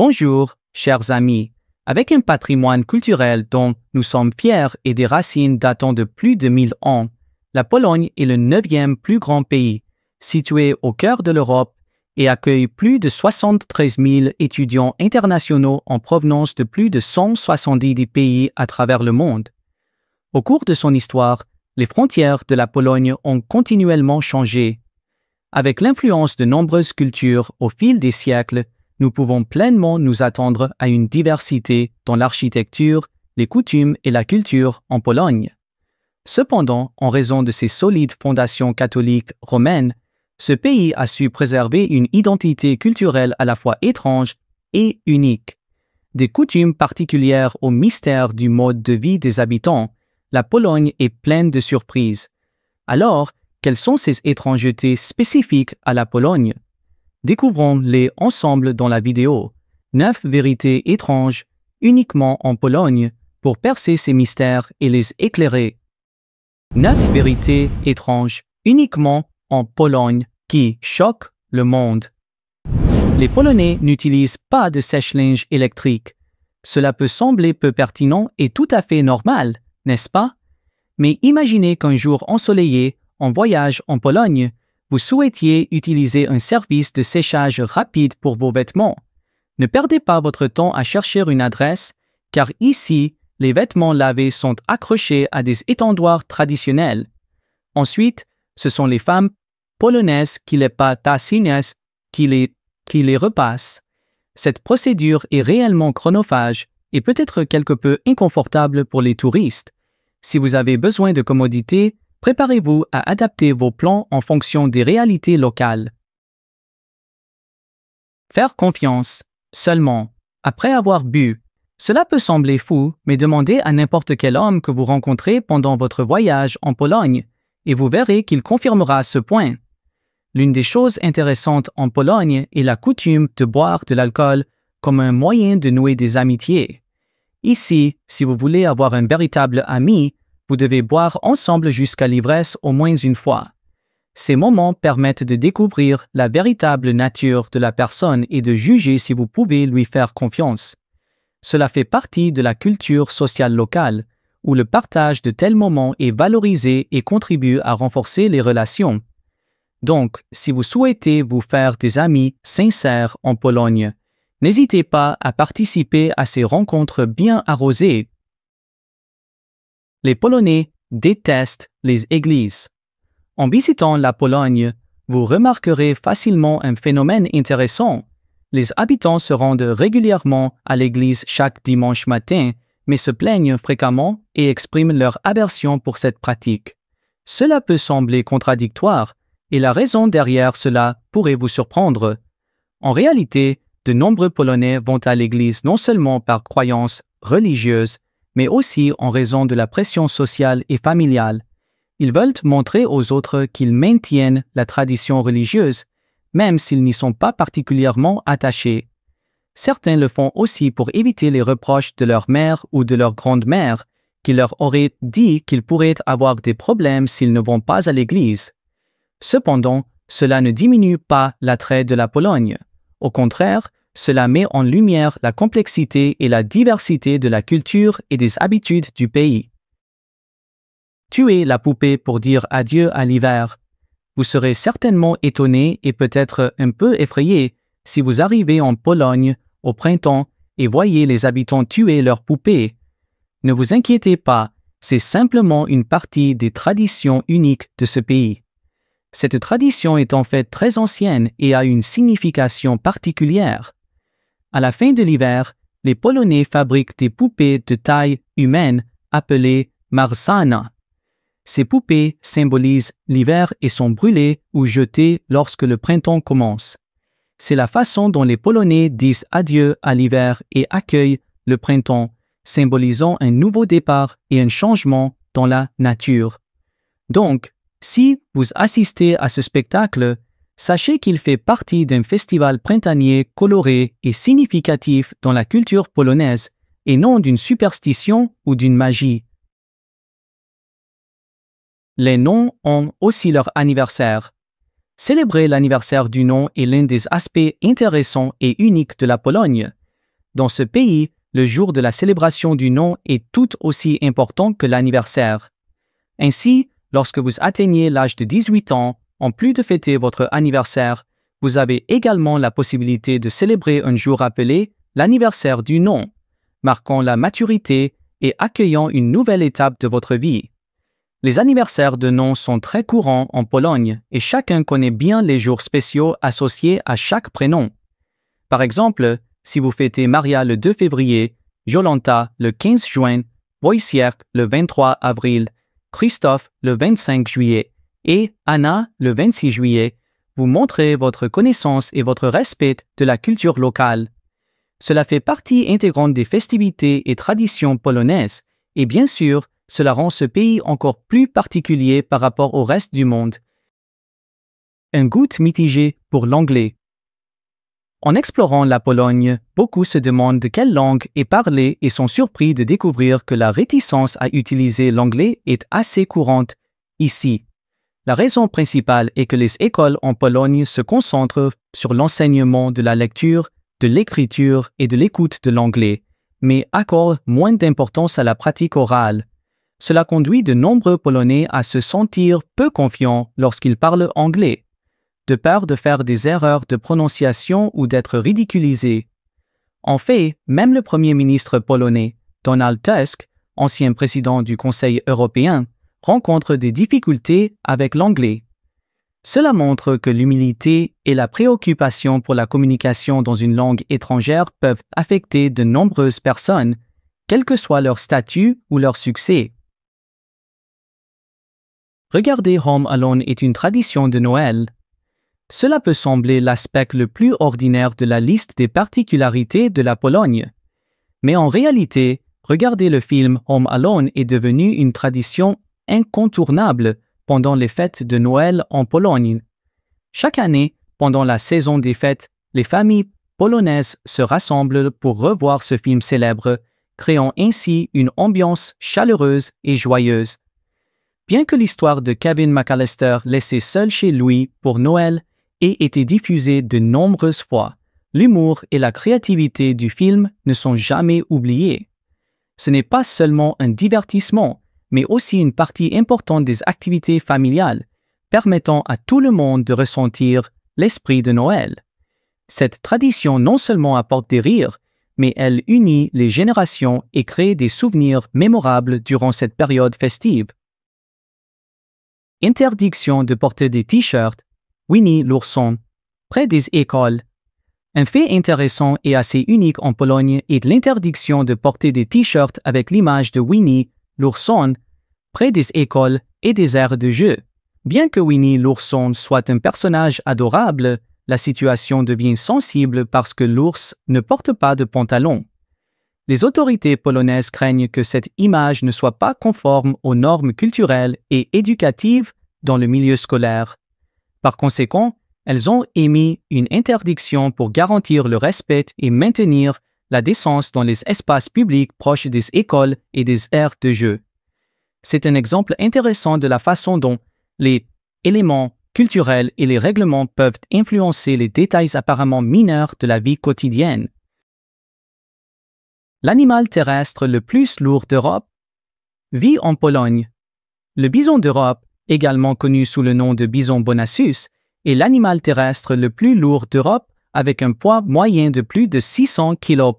Bonjour, chers amis. Avec un patrimoine culturel dont nous sommes fiers et des racines datant de plus de 1000 ans, la Pologne est le neuvième plus grand pays, situé au cœur de l'Europe et accueille plus de 73 000 étudiants internationaux en provenance de plus de 170 pays à travers le monde. Au cours de son histoire, les frontières de la Pologne ont continuellement changé. Avec l'influence de nombreuses cultures au fil des siècles, nous pouvons pleinement nous attendre à une diversité dans l'architecture, les coutumes et la culture en Pologne. Cependant, en raison de ses solides fondations catholiques romaines, ce pays a su préserver une identité culturelle à la fois étrange et unique. Des coutumes particulières au mystère du mode de vie des habitants, la Pologne est pleine de surprises. Alors, quelles sont ces étrangetés spécifiques à la Pologne Découvrons-les ensemble dans la vidéo. 9 vérités étranges, uniquement en Pologne, pour percer ces mystères et les éclairer. 9 vérités étranges, uniquement en Pologne, qui choquent le monde. Les Polonais n'utilisent pas de sèche-linge électrique. Cela peut sembler peu pertinent et tout à fait normal, n'est-ce pas? Mais imaginez qu'un jour ensoleillé, en voyage en Pologne, vous souhaitiez utiliser un service de séchage rapide pour vos vêtements. Ne perdez pas votre temps à chercher une adresse, car ici, les vêtements lavés sont accrochés à des étendoirs traditionnels. Ensuite, ce sont les femmes polonaises qui les qui repassent. Cette procédure est réellement chronophage et peut être quelque peu inconfortable pour les touristes. Si vous avez besoin de commodités, Préparez-vous à adapter vos plans en fonction des réalités locales. Faire confiance, seulement, après avoir bu. Cela peut sembler fou, mais demandez à n'importe quel homme que vous rencontrez pendant votre voyage en Pologne, et vous verrez qu'il confirmera ce point. L'une des choses intéressantes en Pologne est la coutume de boire de l'alcool comme un moyen de nouer des amitiés. Ici, si vous voulez avoir un véritable ami, vous devez boire ensemble jusqu'à l'ivresse au moins une fois. Ces moments permettent de découvrir la véritable nature de la personne et de juger si vous pouvez lui faire confiance. Cela fait partie de la culture sociale locale, où le partage de tels moments est valorisé et contribue à renforcer les relations. Donc, si vous souhaitez vous faire des amis sincères en Pologne, n'hésitez pas à participer à ces rencontres bien arrosées les Polonais détestent les églises. En visitant la Pologne, vous remarquerez facilement un phénomène intéressant. Les habitants se rendent régulièrement à l'église chaque dimanche matin, mais se plaignent fréquemment et expriment leur aversion pour cette pratique. Cela peut sembler contradictoire, et la raison derrière cela pourrait vous surprendre. En réalité, de nombreux Polonais vont à l'église non seulement par croyance religieuse, mais aussi en raison de la pression sociale et familiale. Ils veulent montrer aux autres qu'ils maintiennent la tradition religieuse, même s'ils n'y sont pas particulièrement attachés. Certains le font aussi pour éviter les reproches de leur mère ou de leur grande-mère, qui leur aurait dit qu'ils pourraient avoir des problèmes s'ils ne vont pas à l'église. Cependant, cela ne diminue pas l'attrait de la Pologne. Au contraire, cela met en lumière la complexité et la diversité de la culture et des habitudes du pays. Tuez la poupée pour dire adieu à l'hiver. Vous serez certainement étonné et peut-être un peu effrayé si vous arrivez en Pologne au printemps et voyez les habitants tuer leur poupée. Ne vous inquiétez pas, c'est simplement une partie des traditions uniques de ce pays. Cette tradition est en fait très ancienne et a une signification particulière. À la fin de l'hiver, les Polonais fabriquent des poupées de taille humaine appelées marsana. Ces poupées symbolisent l'hiver et sont brûlées ou jetées lorsque le printemps commence. C'est la façon dont les Polonais disent adieu à l'hiver et accueillent le printemps, symbolisant un nouveau départ et un changement dans la nature. Donc, si vous assistez à ce spectacle, sachez qu'il fait partie d'un festival printanier coloré et significatif dans la culture polonaise et non d'une superstition ou d'une magie. Les noms ont aussi leur anniversaire. Célébrer l'anniversaire du nom est l'un des aspects intéressants et uniques de la Pologne. Dans ce pays, le jour de la célébration du nom est tout aussi important que l'anniversaire. Ainsi, lorsque vous atteignez l'âge de 18 ans, en plus de fêter votre anniversaire, vous avez également la possibilité de célébrer un jour appelé l'anniversaire du nom, marquant la maturité et accueillant une nouvelle étape de votre vie. Les anniversaires de nom sont très courants en Pologne et chacun connaît bien les jours spéciaux associés à chaque prénom. Par exemple, si vous fêtez Maria le 2 février, Jolanta le 15 juin, Wojciech le 23 avril, Christophe le 25 juillet, et Anna le 26 juillet, vous montrez votre connaissance et votre respect de la culture locale. Cela fait partie intégrante des festivités et traditions polonaises, et bien sûr, cela rend ce pays encore plus particulier par rapport au reste du monde. Un goût mitigé pour l'anglais. En explorant la Pologne, beaucoup se demandent de quelle langue est parlée et sont surpris de découvrir que la réticence à utiliser l'anglais est assez courante ici. La raison principale est que les écoles en Pologne se concentrent sur l'enseignement de la lecture, de l'écriture et de l'écoute de l'anglais, mais accordent moins d'importance à la pratique orale. Cela conduit de nombreux Polonais à se sentir peu confiants lorsqu'ils parlent anglais, de peur de faire des erreurs de prononciation ou d'être ridiculisés. En fait, même le Premier ministre polonais, Donald Tusk, ancien président du Conseil européen, rencontrent des difficultés avec l'anglais. Cela montre que l'humilité et la préoccupation pour la communication dans une langue étrangère peuvent affecter de nombreuses personnes, quel que soit leur statut ou leur succès. Regarder Home Alone est une tradition de Noël. Cela peut sembler l'aspect le plus ordinaire de la liste des particularités de la Pologne. Mais en réalité, regarder le film Home Alone est devenu une tradition incontournable pendant les fêtes de Noël en Pologne. Chaque année, pendant la saison des fêtes, les familles polonaises se rassemblent pour revoir ce film célèbre, créant ainsi une ambiance chaleureuse et joyeuse. Bien que l'histoire de Kevin McAllister laissé seul chez lui pour Noël ait été diffusée de nombreuses fois, l'humour et la créativité du film ne sont jamais oubliés. Ce n'est pas seulement un divertissement, mais aussi une partie importante des activités familiales, permettant à tout le monde de ressentir l'esprit de Noël. Cette tradition non seulement apporte des rires, mais elle unit les générations et crée des souvenirs mémorables durant cette période festive. Interdiction de porter des t-shirts, Winnie l'ourson, près des écoles. Un fait intéressant et assez unique en Pologne est l'interdiction de porter des t-shirts avec l'image de Winnie l'ourson, près des écoles et des aires de jeu. Bien que Winnie l'ourson soit un personnage adorable, la situation devient sensible parce que l'ours ne porte pas de pantalon. Les autorités polonaises craignent que cette image ne soit pas conforme aux normes culturelles et éducatives dans le milieu scolaire. Par conséquent, elles ont émis une interdiction pour garantir le respect et maintenir la décence dans les espaces publics proches des écoles et des aires de jeu. C'est un exemple intéressant de la façon dont les éléments culturels et les règlements peuvent influencer les détails apparemment mineurs de la vie quotidienne. L'animal terrestre le plus lourd d'Europe vit en Pologne. Le bison d'Europe, également connu sous le nom de bison bonassus, est l'animal terrestre le plus lourd d'Europe avec un poids moyen de plus de 600 kg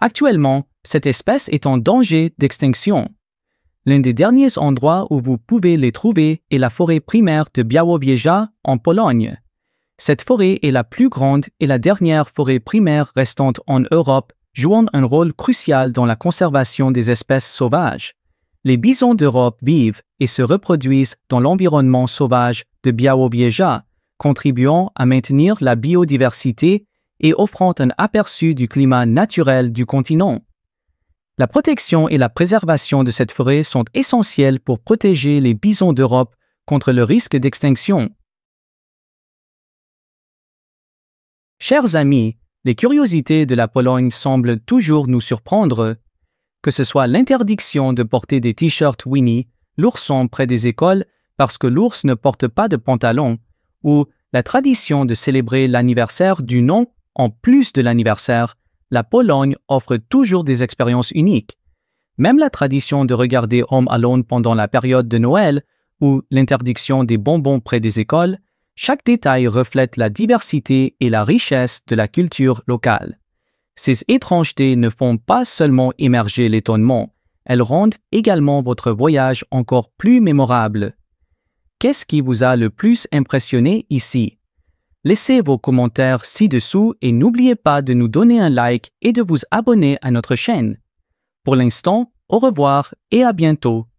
Actuellement, cette espèce est en danger d'extinction. L'un des derniers endroits où vous pouvez les trouver est la forêt primaire de Białowieża en Pologne. Cette forêt est la plus grande et la dernière forêt primaire restante en Europe, jouant un rôle crucial dans la conservation des espèces sauvages. Les bisons d'Europe vivent et se reproduisent dans l'environnement sauvage de Białowieża, contribuant à maintenir la biodiversité et offrant un aperçu du climat naturel du continent. La protection et la préservation de cette forêt sont essentielles pour protéger les bisons d'Europe contre le risque d'extinction. Chers amis, les curiosités de la Pologne semblent toujours nous surprendre. Que ce soit l'interdiction de porter des t-shirts Winnie, l'ourson près des écoles, parce que l'ours ne porte pas de pantalon, ou la tradition de célébrer l'anniversaire du nom en plus de l'anniversaire, la Pologne offre toujours des expériences uniques. Même la tradition de regarder Home Alone pendant la période de Noël ou l'interdiction des bonbons près des écoles, chaque détail reflète la diversité et la richesse de la culture locale. Ces étrangetés ne font pas seulement émerger l'étonnement, elles rendent également votre voyage encore plus mémorable. Qu'est-ce qui vous a le plus impressionné ici? Laissez vos commentaires ci-dessous et n'oubliez pas de nous donner un like et de vous abonner à notre chaîne. Pour l'instant, au revoir et à bientôt.